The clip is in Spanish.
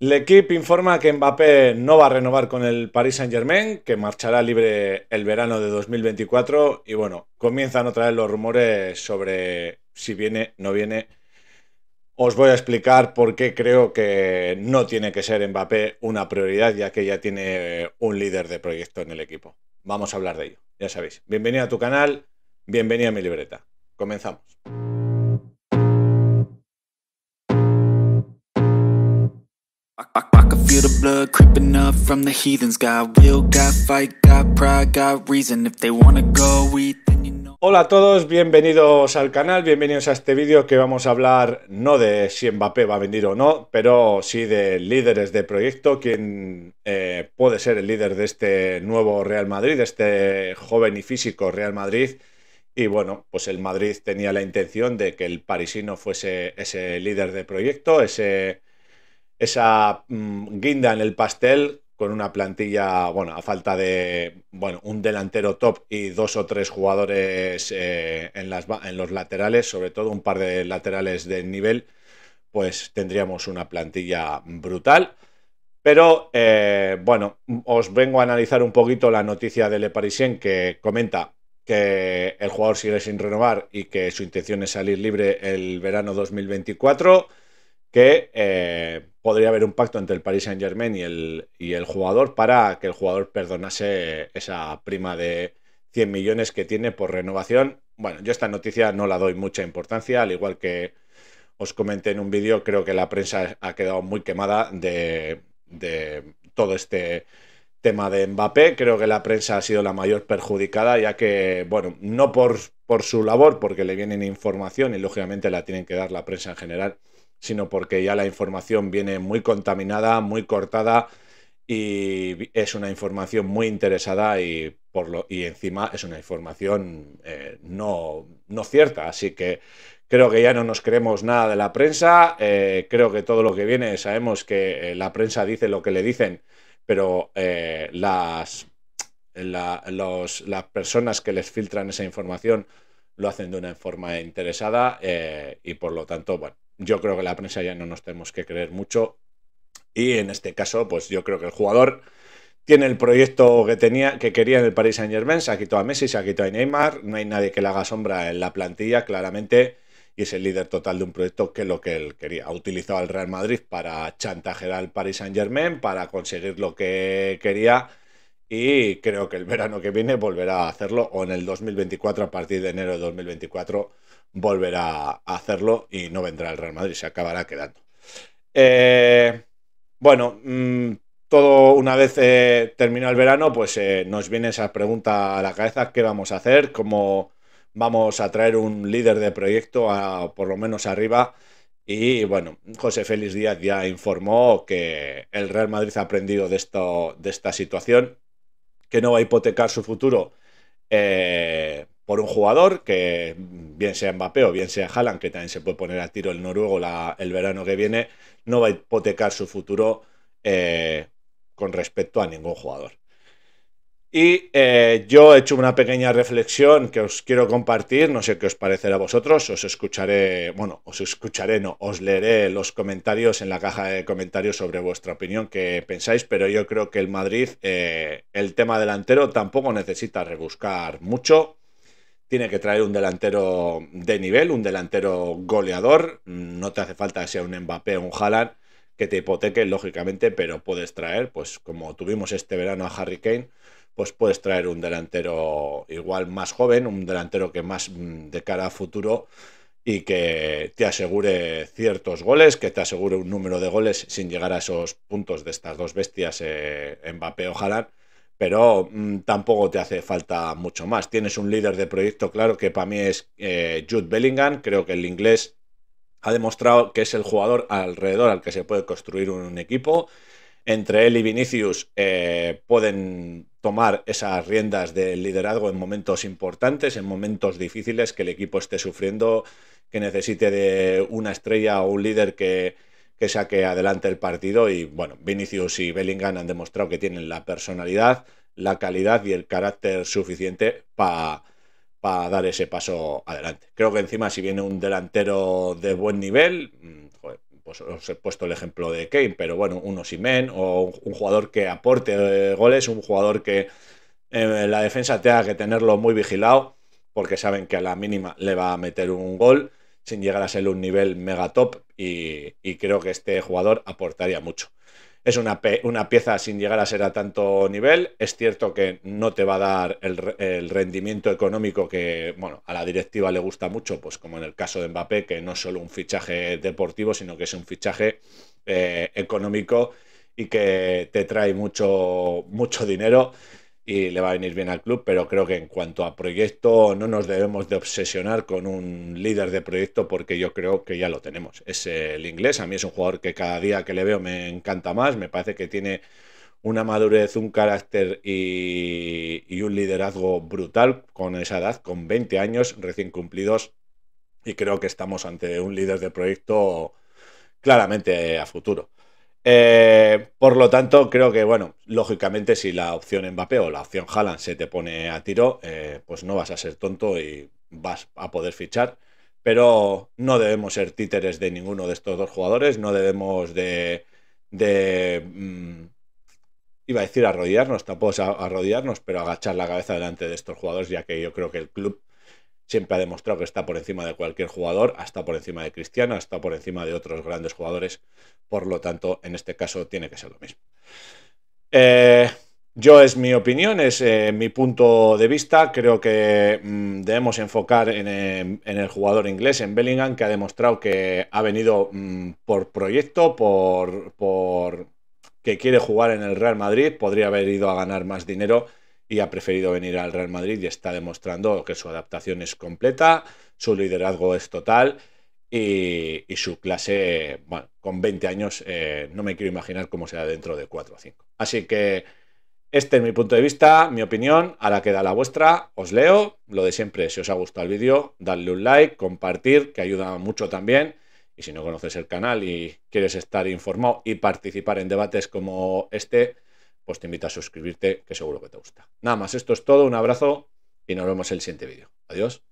L'Equipe informa que Mbappé no va a renovar con el Paris Saint-Germain, que marchará libre el verano de 2024. Y bueno, comienzan otra vez los rumores sobre si viene, no viene. Os voy a explicar por qué creo que no tiene que ser Mbappé una prioridad, ya que ya tiene un líder de proyecto en el equipo. Vamos a hablar de ello, ya sabéis. Bienvenido a tu canal, bienvenido a mi libreta. Comenzamos. Hola a todos, bienvenidos al canal, bienvenidos a este vídeo que vamos a hablar no de si Mbappé va a venir o no, pero sí de líderes de proyecto, quien eh, puede ser el líder de este nuevo Real Madrid, este joven y físico Real Madrid. Y bueno, pues el Madrid tenía la intención de que el parisino fuese ese líder de proyecto, ese esa mm, guinda en el pastel con una plantilla, bueno, a falta de, bueno, un delantero top y dos o tres jugadores eh, en, las, en los laterales, sobre todo un par de laterales de nivel, pues tendríamos una plantilla brutal. Pero eh, bueno, os vengo a analizar un poquito la noticia de Le Parisien que comenta que el jugador sigue sin renovar y que su intención es salir libre el verano 2024, que eh, podría haber un pacto entre el Paris Saint Germain y el, y el jugador para que el jugador perdonase esa prima de 100 millones que tiene por renovación. Bueno, yo esta noticia no la doy mucha importancia, al igual que os comenté en un vídeo, creo que la prensa ha quedado muy quemada de, todo este tema de Mbappé. Creo que la prensa ha sido la mayor perjudicada, ya que, bueno, no por, por su labor, porque le vienen información y lógicamente la tienen que dar la prensa en general sino porque ya la información viene muy contaminada, muy cortada y es una información muy interesada y, por lo, y encima es una información eh, no, no cierta. Así que creo que ya no nos creemos nada de la prensa, eh, creo que todo lo que viene sabemos que eh, la prensa dice lo que le dicen, pero las, las personas que les filtran esa información lo hacen de una forma interesada y por lo tanto, bueno, yo creo que la prensa ya no nos tenemos que creer mucho. Y en este caso, pues yo creo que el jugador tiene el proyecto que tenía, que quería en el Paris Saint Germain, se ha quitado a Messi, se ha quitado a Neymar, no hay nadie que le haga sombra en la plantilla, claramente, y es el líder total de un proyecto que es lo que él quería. Ha utilizado al Real Madrid para chantajear al Paris Saint Germain, para conseguir lo que quería, y creo que el verano que viene volverá a hacerlo, o en el 2024, a partir de enero de 2024, volverá a hacerlo y no vendrá el Real Madrid, se acabará quedando. Eh, bueno, mm, todo una vez eh, el verano, pues eh, nos viene esa pregunta a la cabeza, ¿qué vamos a hacer? ¿Cómo vamos a traer un líder de proyecto por lo menos arriba? Y bueno, José Félix Díaz ya informó que el Real Madrid ha aprendido de, esto, de esta situación que no va a hipotecar su futuro eh, por un jugador, que bien sea Mbappé o bien sea Haaland, que también se puede poner a tiro el noruego el verano que viene, no va a hipotecar su futuro eh, con respecto a ningún jugador. Y eh, yo he hecho una pequeña reflexión que os quiero compartir, no sé qué os parecerá a vosotros, os escucharé, bueno, os escucharé, no, os leeré los comentarios en la caja de comentarios sobre vuestra opinión qué pensáis, pero yo creo que el Madrid, eh, el tema delantero tampoco necesita rebuscar mucho, tiene que traer un delantero de nivel, un delantero goleador, no te hace falta que sea un Mbappé o un Haaland, que te hipoteque, lógicamente, pero puedes traer, pues como tuvimos este verano a Harry Kane, pues puedes traer un delantero igual más joven, un delantero que más mm, de cara a futuro y que te asegure ciertos goles, que te asegure un número de goles sin llegar a esos puntos de estas dos bestias, eh, Mbappé o pero mm, tampoco te hace falta mucho más. Tienes un líder de proyecto, claro, que para mí es eh, Jude Bellingham, creo que el inglés ha demostrado que es el jugador alrededor al que se puede construir un equipo entre él y Vinicius eh, pueden tomar esas riendas del liderazgo en momentos importantes, en momentos difíciles que el equipo esté sufriendo, que necesite de una estrella o un líder que, que saque adelante el partido. Y bueno, Vinicius y Bellingham han demostrado que tienen la personalidad, la calidad y el carácter suficiente para dar ese paso adelante. Creo que encima si viene un delantero de buen nivel, mm, pues os he puesto el ejemplo de Kane, pero bueno, un Osimen o un, jugador que aporte eh, goles, un jugador que eh, la defensa tenga que tenerlo muy vigilado, porque saben que a la mínima le va a meter un gol sin llegar a ser un nivel mega top y creo que este jugador aportaría mucho. Es una, pieza sin llegar a ser a tanto nivel. Es cierto que no te va a dar el, rendimiento económico que, bueno, a la directiva le gusta mucho, pues como en el caso de Mbappé, que no es solo un fichaje deportivo, sino que es un fichaje eh, económico y que te trae mucho, mucho dinero y le va a venir bien al club, pero creo que en cuanto a proyecto no nos debemos de obsesionar con un líder de proyecto porque yo creo que ya lo tenemos. Es el inglés, a mí es un jugador que cada día que le veo me encanta más, me parece que tiene una madurez, un carácter y, y un liderazgo brutal con esa edad, con 20 años recién cumplidos y creo que estamos ante un líder de proyecto claramente a futuro. Eh, por lo tanto, creo que, bueno, lógicamente, si la opción Mbappé o la opción Haaland se te pone a tiro, eh, pues no vas a ser tonto y vas a poder fichar. Pero no debemos ser títeres de ninguno de estos dos jugadores, no debemos de. de mm, iba a decir arrodillarnos, tampoco es arrodillarnos, pero agachar la cabeza delante de estos jugadores, ya que yo creo que el club siempre ha demostrado que está por encima de cualquier jugador, hasta por encima de Cristiano, hasta por encima de otros grandes jugadores. Por lo tanto, en este caso tiene que ser lo mismo. Eh, yo es mi opinión, es eh, mi punto de vista. Creo que mm, debemos enfocar en, el jugador inglés, en Bellingham, que ha demostrado que ha venido mm, por proyecto, por, por que quiere jugar en el Real Madrid. Podría haber ido a ganar más dinero y ha preferido venir al Real Madrid y está demostrando que su adaptación es completa, su liderazgo es total y, su clase, bueno, con 20 años eh, no me quiero imaginar cómo será dentro de 4 o 5. Así que este es mi punto de vista, mi opinión, ahora queda la vuestra, os leo, lo de siempre, si os ha gustado el vídeo, dadle un like, compartir, que ayuda mucho también. Y si no conoces el canal y quieres estar informado y participar en debates como este, pues te invito a suscribirte, que seguro que te gusta. Nada más, esto es todo, un abrazo y nos vemos en el siguiente vídeo. Adiós.